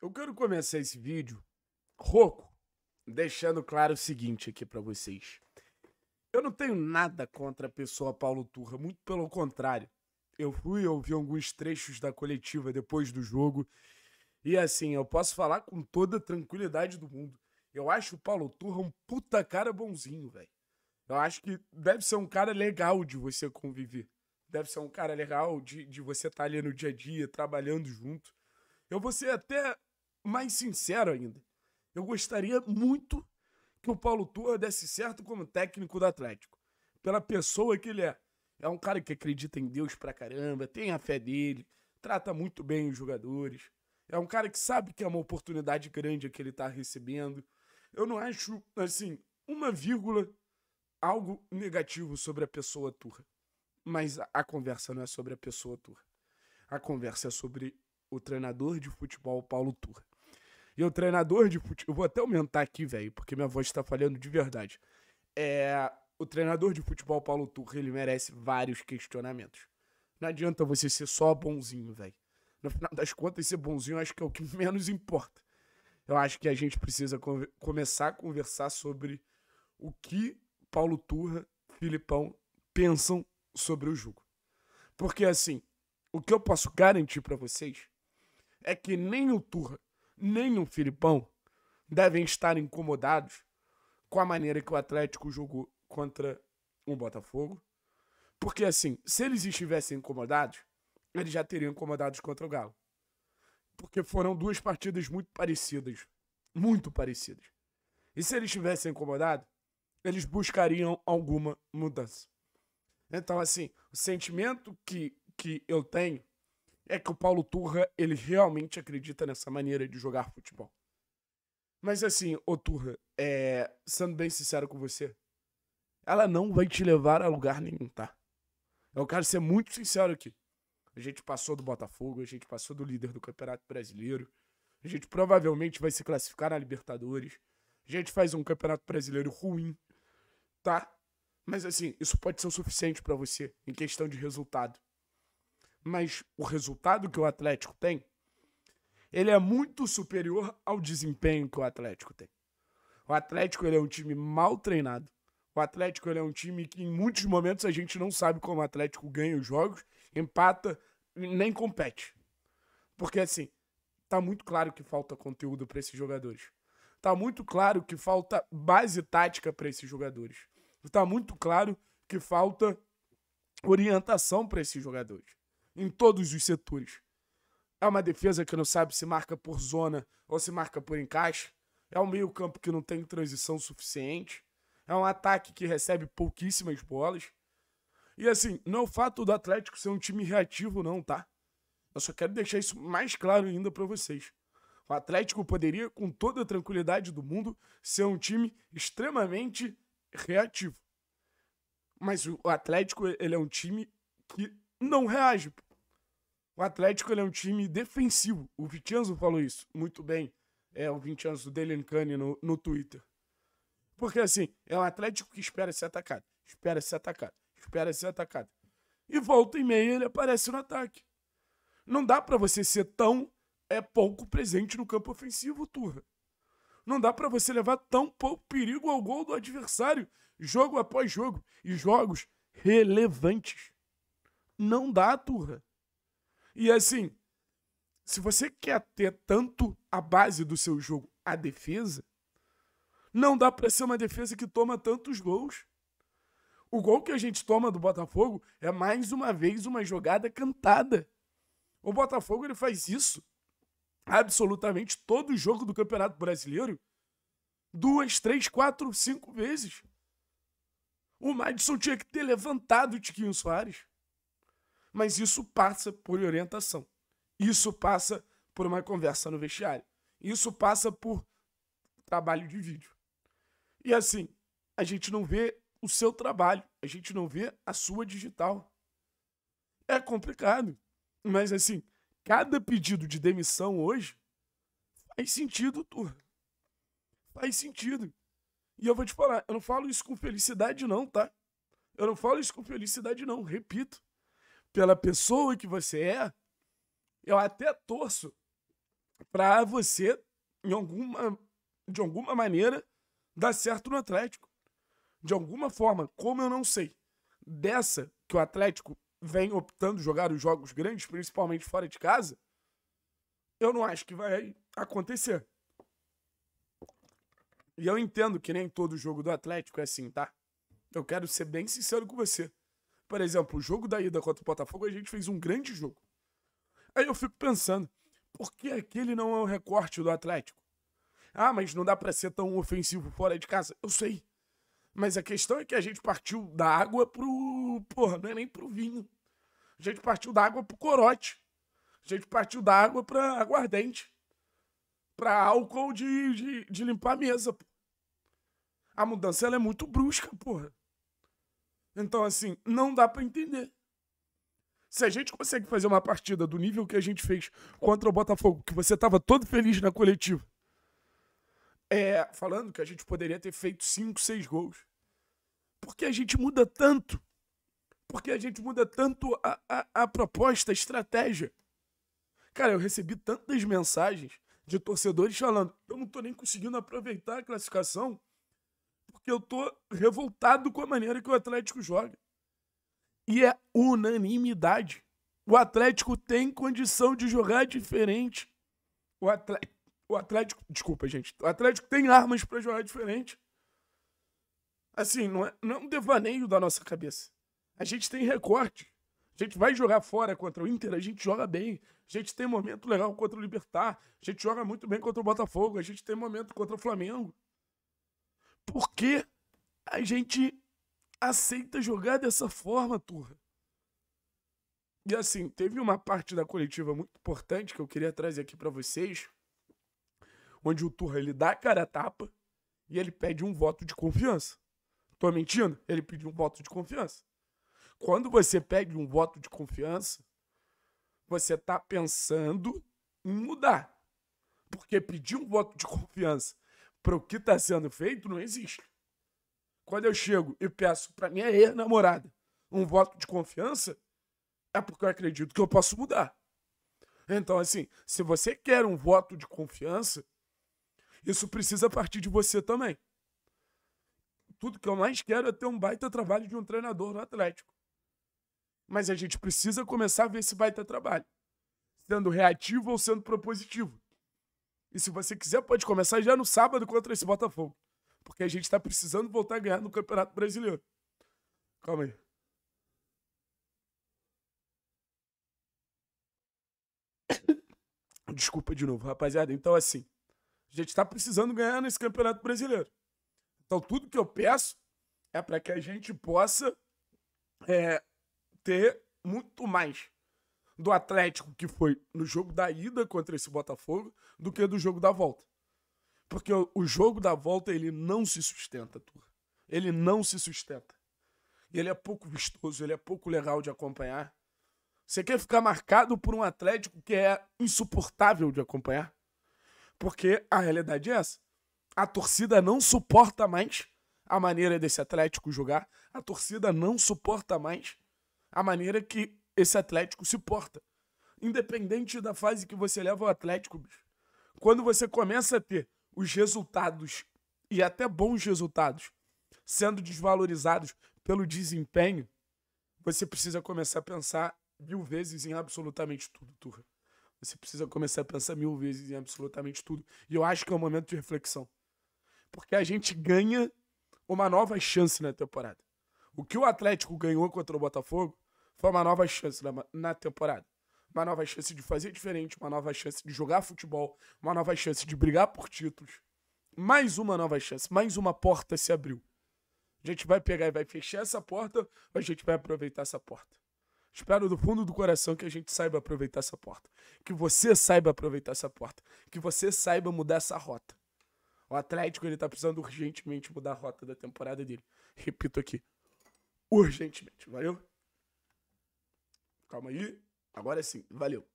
Eu quero começar esse vídeo rouco, deixando claro o seguinte aqui para vocês. Eu não tenho nada contra a pessoa Paulo Turra, muito pelo contrário. Eu fui ouvir alguns trechos da coletiva depois do jogo e assim, eu posso falar com toda tranquilidade do mundo. Eu acho o Paulo Turra um puta cara bonzinho, velho. Eu acho que deve ser um cara legal de você conviver. Deve ser um cara legal de, de você estar tá ali no dia a dia, trabalhando junto. Eu vou ser até mais sincero ainda. Eu gostaria muito que o Paulo Turra desse certo como técnico do Atlético. Pela pessoa que ele é. É um cara que acredita em Deus pra caramba, tem a fé dele, trata muito bem os jogadores. É um cara que sabe que é uma oportunidade grande que ele tá recebendo. Eu não acho, assim, uma vírgula algo negativo sobre a pessoa Turra. Mas a conversa não é sobre a pessoa Turra. A conversa é sobre o treinador de futebol Paulo Turra. E o treinador de futebol. Eu vou até aumentar aqui, velho, porque minha voz tá falhando de verdade. É. O treinador de futebol, Paulo Turra, ele merece vários questionamentos. Não adianta você ser só bonzinho, velho. No final das contas, ser bonzinho acho que é o que menos importa. Eu acho que a gente precisa come começar a conversar sobre o que Paulo Turra, Filipão pensam sobre o jogo. Porque assim, o que eu posso garantir para vocês é que nem o Turra nem o Filipão devem estar incomodados com a maneira que o Atlético jogou contra o Botafogo. Porque, assim, se eles estivessem incomodados, eles já teriam incomodados contra o Galo. Porque foram duas partidas muito parecidas. Muito parecidas. E se eles estivessem incomodados, eles buscariam alguma mudança. Então, assim, o sentimento que, que eu tenho é que o Paulo Turra, ele realmente acredita nessa maneira de jogar futebol. Mas assim, ô Turra, é, sendo bem sincero com você, ela não vai te levar a lugar nenhum, tá? Eu quero ser muito sincero aqui. A gente passou do Botafogo, a gente passou do líder do Campeonato Brasileiro. A gente provavelmente vai se classificar na Libertadores. A gente faz um Campeonato Brasileiro ruim, tá? Mas assim, isso pode ser o suficiente para você em questão de resultado mas o resultado que o Atlético tem, ele é muito superior ao desempenho que o Atlético tem. O Atlético ele é um time mal treinado. O Atlético ele é um time que em muitos momentos a gente não sabe como o Atlético ganha os jogos, empata nem compete. Porque assim, tá muito claro que falta conteúdo para esses jogadores. Tá muito claro que falta base tática para esses jogadores. Tá muito claro que falta orientação para esses jogadores em todos os setores. É uma defesa que não sabe se marca por zona ou se marca por encaixe. É um meio-campo que não tem transição suficiente. É um ataque que recebe pouquíssimas bolas. E assim, não é o fato do Atlético ser um time reativo, não, tá? Eu só quero deixar isso mais claro ainda para vocês. O Atlético poderia, com toda a tranquilidade do mundo, ser um time extremamente reativo. Mas o Atlético, ele é um time que não reage. Pô. O Atlético é um time defensivo. O Vincenzo falou isso muito bem. É o Vincenzo Delencani no, no Twitter. Porque assim, é um Atlético que espera ser atacado, espera ser atacado, espera ser atacado. E volta e meia ele aparece no ataque. Não dá para você ser tão é pouco presente no campo ofensivo, Turra. Não dá para você levar tão pouco perigo ao gol do adversário, jogo após jogo, e jogos relevantes. Não dá, Turra. E assim, se você quer ter tanto a base do seu jogo a defesa, não dá para ser uma defesa que toma tantos gols. O gol que a gente toma do Botafogo é mais uma vez uma jogada cantada. O Botafogo ele faz isso absolutamente todo jogo do Campeonato Brasileiro, duas, três, quatro, cinco vezes. O Madison tinha que ter levantado o Tiquinho Soares. Mas isso passa por orientação. Isso passa por uma conversa no vestiário. Isso passa por trabalho de vídeo. E assim, a gente não vê o seu trabalho, a gente não vê a sua digital. É complicado. Mas assim, cada pedido de demissão hoje faz sentido, turma. Faz sentido. E eu vou te falar, eu não falo isso com felicidade, não, tá? Eu não falo isso com felicidade, não, repito pela pessoa que você é, eu até torço para você, em alguma, de alguma maneira, dar certo no Atlético. De alguma forma, como eu não sei. Dessa que o Atlético vem optando jogar os jogos grandes, principalmente fora de casa, eu não acho que vai acontecer. E eu entendo que nem todo jogo do Atlético é assim, tá? Eu quero ser bem sincero com você. Por exemplo, o jogo da ida contra o Botafogo, a gente fez um grande jogo. Aí eu fico pensando, por que aquele não é o recorte do Atlético? Ah, mas não dá para ser tão ofensivo fora de casa. Eu sei. Mas a questão é que a gente partiu da água pro. Porra, não é nem pro vinho. A gente partiu da água pro corote. A gente partiu da água pra aguardente. Pra álcool de, de, de limpar a mesa. A mudança ela é muito brusca, porra. Então, assim, não dá para entender. Se a gente consegue fazer uma partida do nível que a gente fez contra o Botafogo, que você estava todo feliz na coletiva, é, falando que a gente poderia ter feito 5, 6 gols. Porque a gente muda tanto. Porque a gente muda tanto a, a, a proposta, a estratégia. Cara, eu recebi tantas mensagens de torcedores falando: eu não tô nem conseguindo aproveitar a classificação eu tô revoltado com a maneira que o Atlético joga. E é unanimidade. O Atlético tem condição de jogar diferente. O, o Atlético. Desculpa, gente. O Atlético tem armas para jogar diferente. Assim, não é, não é um devaneio da nossa cabeça. A gente tem recorte. A gente vai jogar fora contra o Inter, a gente joga bem. A gente tem momento legal contra o Libertar. A gente joga muito bem contra o Botafogo. A gente tem momento contra o Flamengo porque a gente aceita jogar dessa forma, turra. E assim, teve uma parte da coletiva muito importante que eu queria trazer aqui para vocês, onde o Turra ele dá a cara a tapa e ele pede um voto de confiança. Tô mentindo? Ele pediu um voto de confiança. Quando você pede um voto de confiança, você tá pensando em mudar. Porque pedir um voto de confiança para o que está sendo feito não existe. Quando eu chego e peço para minha ex-namorada um voto de confiança, é porque eu acredito que eu posso mudar. Então, assim, se você quer um voto de confiança, isso precisa partir de você também. Tudo que eu mais quero é ter um baita trabalho de um treinador no Atlético. Mas a gente precisa começar a ver esse baita trabalho, sendo reativo ou sendo propositivo. E se você quiser, pode começar já no sábado contra esse Botafogo. Porque a gente está precisando voltar a ganhar no Campeonato Brasileiro. Calma aí. Desculpa de novo, rapaziada. Então, assim, a gente está precisando ganhar nesse Campeonato Brasileiro. Então, tudo que eu peço é para que a gente possa é, ter muito mais do Atlético, que foi no jogo da ida contra esse Botafogo, do que do jogo da volta. Porque o jogo da volta, ele não se sustenta, Turra. Ele não se sustenta. Ele é pouco vistoso, ele é pouco legal de acompanhar. Você quer ficar marcado por um Atlético que é insuportável de acompanhar? Porque a realidade é essa. A torcida não suporta mais a maneira desse Atlético jogar. A torcida não suporta mais a maneira que esse Atlético se porta. Independente da fase que você leva o Atlético, Quando você começa a ter os resultados, e até bons resultados, sendo desvalorizados pelo desempenho, você precisa começar a pensar mil vezes em absolutamente tudo, Turra. Você precisa começar a pensar mil vezes em absolutamente tudo. E eu acho que é um momento de reflexão. Porque a gente ganha uma nova chance na temporada. O que o Atlético ganhou contra o Botafogo foi uma nova chance na, na temporada. Uma nova chance de fazer diferente, uma nova chance de jogar futebol, uma nova chance de brigar por títulos. Mais uma nova chance, mais uma porta se abriu. A gente vai pegar e vai fechar essa porta, ou a gente vai aproveitar essa porta. Espero do fundo do coração que a gente saiba aproveitar essa porta. Que você saiba aproveitar essa porta. Que você saiba mudar essa rota. O Atlético ele tá precisando urgentemente mudar a rota da temporada dele. Repito aqui. Urgentemente, valeu? Calma aí. Agora sim. Valeu.